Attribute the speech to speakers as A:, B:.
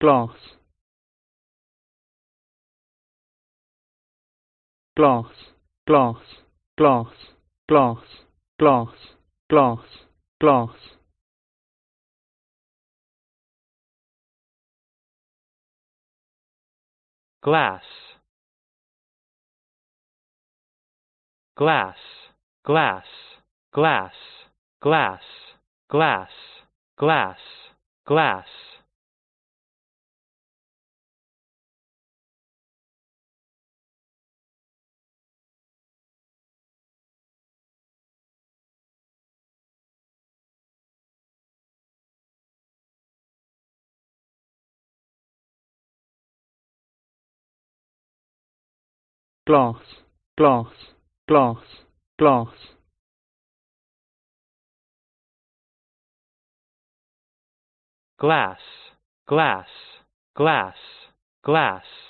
A: glass glass glass glass glass glass glass glass glass glass glass glass glass glass glass glass glass, glass, glass, glass. Glass, glass, glass, glass.